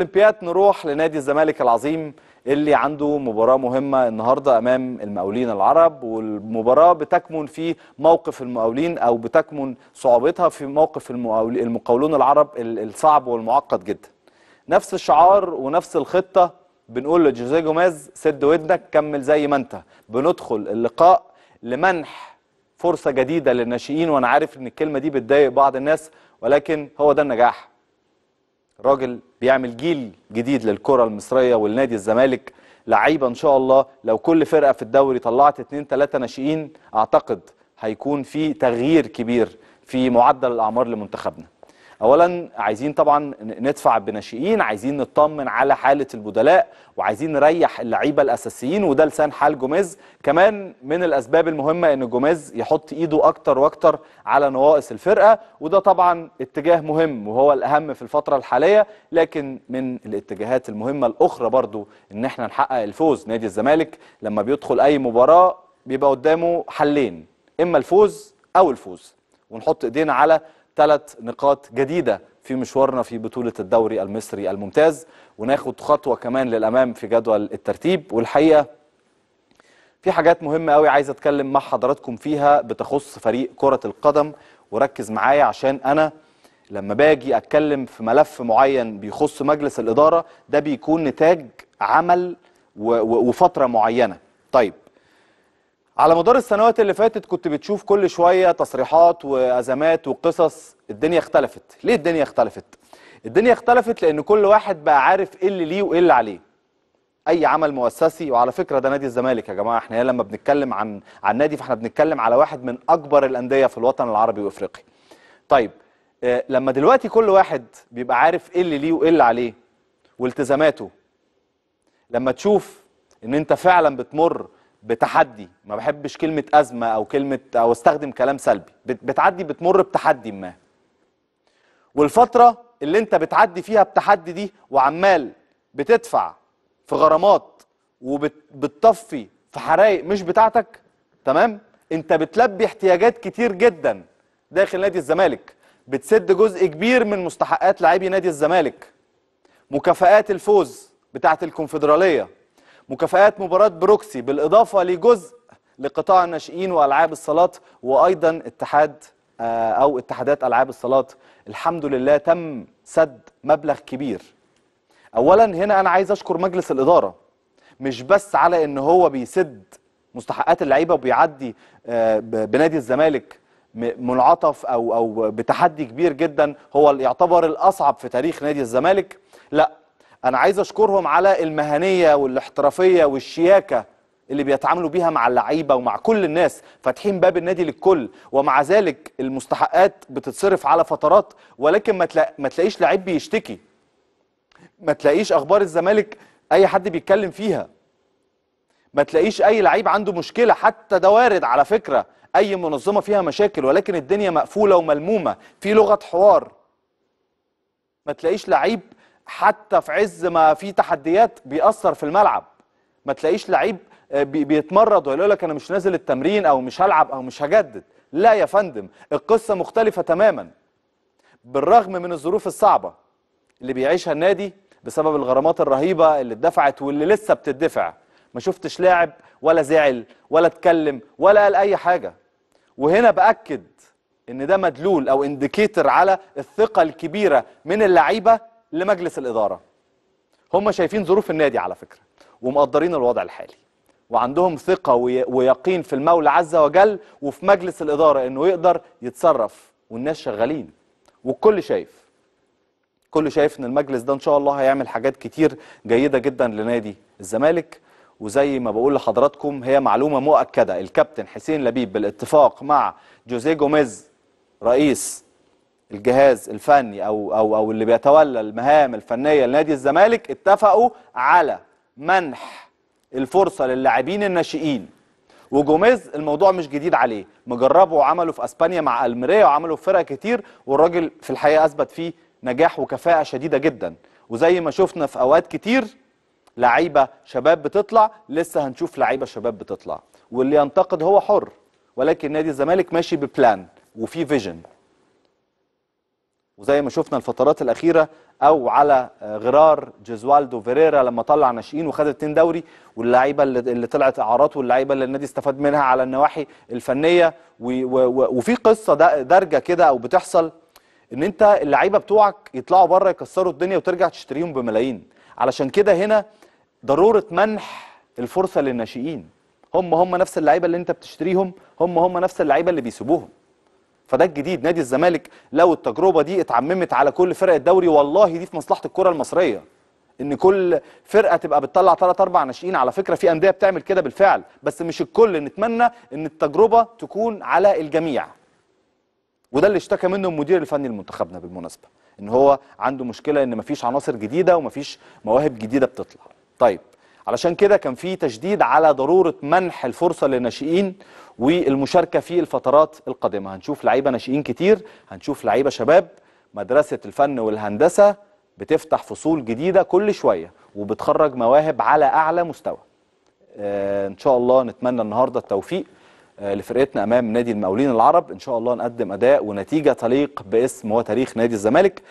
الاولمبياد نروح لنادي الزمالك العظيم اللي عنده مباراه مهمه النهارده امام المقاولين العرب والمباراه بتكمن في موقف المقاولين او بتكمن صعوبتها في موقف المقاولون العرب الصعب والمعقد جدا نفس الشعار ونفس الخطه بنقول لجوزيه جوميز سد ودنك كمل زي ما انت بندخل اللقاء لمنح فرصه جديده للناشئين وانا عارف ان الكلمه دي بتضايق بعض الناس ولكن هو ده النجاح راجل بيعمل جيل جديد للكره المصريه والنادي الزمالك لعيبه ان شاء الله لو كل فرقه في الدوري طلعت اتنين تلاته ناشئين اعتقد هيكون في تغيير كبير في معدل الاعمار لمنتخبنا اولا عايزين طبعا ندفع بناشئين عايزين نطمن على حاله البدلاء وعايزين نريح اللعيبه الاساسيين وده لسان حال جوميز كمان من الاسباب المهمه ان جوميز يحط ايده اكتر واكتر على نواقص الفرقه وده طبعا اتجاه مهم وهو الاهم في الفتره الحاليه لكن من الاتجاهات المهمه الاخرى برضو ان احنا نحقق الفوز نادي الزمالك لما بيدخل اي مباراه بيبقى قدامه حلين اما الفوز او الفوز ونحط ايدينا على ثلاث نقاط جديدة في مشوارنا في بطولة الدوري المصري الممتاز وناخد خطوة كمان للأمام في جدول الترتيب والحقيقة في حاجات مهمة قوي عايز أتكلم مع حضراتكم فيها بتخص فريق كرة القدم وركز معايا عشان أنا لما باجي أتكلم في ملف معين بيخص مجلس الإدارة ده بيكون نتاج عمل وفترة معينة طيب على مدار السنوات اللي فاتت كنت بتشوف كل شوية تصريحات وأزمات وقصص الدنيا اختلفت ليه الدنيا اختلفت؟ الدنيا اختلفت لأن كل واحد بقى عارف إيه اللي ليه وإيه اللي عليه أي عمل مؤسسي وعلى فكرة ده نادي الزمالك يا جماعة احنا لما بنتكلم عن عن نادي فاحنا بنتكلم على واحد من أكبر الأندية في الوطن العربي وإفريقي طيب آه، لما دلوقتي كل واحد بيبقى عارف إيه اللي ليه وإيه اللي عليه والتزاماته لما تشوف إن أنت فعلا بتمر بتحدي ما بحبش كلمه ازمه او كلمه او استخدم كلام سلبي بتعدي بتمر بتحدي ما والفتره اللي انت بتعدي فيها بتحدي دي وعمال بتدفع في غرامات وبتطفي في حرايق مش بتاعتك تمام انت بتلبي احتياجات كتير جدا داخل نادي الزمالك بتسد جزء كبير من مستحقات لاعبي نادي الزمالك مكافآت الفوز بتاعت الكونفدراليه مكافآت مباراة بروكسي بالإضافة لجزء لقطاع الناشئين وألعاب الصالات وأيضا اتحاد آه، أو اتحادات ألعاب الصالات الحمد لله تم سد مبلغ كبير أولا هنا أنا عايز أشكر مجلس الإدارة مش بس على إن هو بيسد مستحقات اللعيبة وبيعدي آه، بنادي الزمالك منعطف أو أو بتحدي كبير جدا هو يعتبر الأصعب في تاريخ نادي الزمالك لا انا عايز اشكرهم على المهنيه والاحترافيه والشياكه اللي بيتعاملوا بيها مع اللعيبه ومع كل الناس فاتحين باب النادي للكل ومع ذلك المستحقات بتتصرف على فترات ولكن ما, ما تلاقيش لعيب بيشتكي ما تلاقيش اخبار الزمالك اي حد بيتكلم فيها ما تلاقيش اي لعيب عنده مشكله حتى ده وارد على فكره اي منظمه فيها مشاكل ولكن الدنيا مقفوله وملمومه في لغه حوار ما تلاقيش لعيب حتى في عز ما في تحديات بيأثر في الملعب ما تلاقيش لعيب آه، بيتمرد ويقول لك انا مش نازل التمرين او مش هلعب او مش هجدد لا يا فندم القصه مختلفه تماما بالرغم من الظروف الصعبه اللي بيعيشها النادي بسبب الغرامات الرهيبه اللي اتدفعت واللي لسه بتدفع ما شفتش لاعب ولا زعل ولا اتكلم ولا قال اي حاجه وهنا باكد ان ده مدلول او انديكيتر على الثقه الكبيره من اللعيبه لمجلس الإدارة هم شايفين ظروف النادي على فكرة ومقدرين الوضع الحالي وعندهم ثقة ويقين في المولى عز وجل وفي مجلس الإدارة إنه يقدر يتصرف والناس شغالين والكل شايف كل شايف إن المجلس ده إن شاء الله هيعمل حاجات كتير جيدة جدا لنادي الزمالك وزي ما بقول لحضراتكم هي معلومة مؤكدة الكابتن حسين لبيب بالاتفاق مع جوزيه جوميز رئيس الجهاز الفني او او او اللي بيتولى المهام الفنيه لنادي الزمالك اتفقوا على منح الفرصه للاعبين الناشئين وجوميز الموضوع مش جديد عليه مجربه وعمله في اسبانيا مع الميريا وعمله في فرق كتير والراجل في الحقيقه اثبت فيه نجاح وكفاءه شديده جدا وزي ما شفنا في اوقات كتير لعيبه شباب بتطلع لسه هنشوف لعيبه شباب بتطلع واللي ينتقد هو حر ولكن نادي الزمالك ماشي ببلان وفي فيجن وزي ما شفنا الفترات الاخيره او على آه، غرار جزوالدو فيريرا لما طلع ناشئين وخد اتنين دوري واللعيبه اللي طلعت اعارات واللعيبه اللي النادي استفاد منها على النواحي الفنيه وفي قصه دارجه كده او بتحصل ان انت اللعيبه بتوعك يطلعوا بره يكسروا الدنيا وترجع تشتريهم بملايين علشان كده هنا ضروره منح الفرصه للناشئين هم هم نفس اللعيبه اللي انت بتشتريهم هم هم نفس اللعيبه اللي بيسيبوهم فده الجديد نادي الزمالك لو التجربه دي اتعممت على كل فرق الدوري والله دي في مصلحه الكره المصريه ان كل فرقه تبقى بتطلع 3 اربع ناشئين على فكره في انديه بتعمل كده بالفعل بس مش الكل نتمنى ان التجربه تكون على الجميع وده اللي اشتكى منه المدير الفني لمنتخبنا بالمناسبه ان هو عنده مشكله ان مفيش عناصر جديده ومفيش مواهب جديده بتطلع طيب علشان كده كان في تشديد على ضرورة منح الفرصة للناشئين والمشاركة في الفترات القادمة هنشوف لعيبة ناشئين كتير هنشوف لعيبة شباب مدرسة الفن والهندسة بتفتح فصول جديدة كل شوية وبتخرج مواهب على أعلى مستوى آه إن شاء الله نتمنى النهاردة التوفيق آه لفرقتنا أمام نادي المقاولين العرب إن شاء الله نقدم أداء ونتيجة تليق باسم وتاريخ نادي الزمالك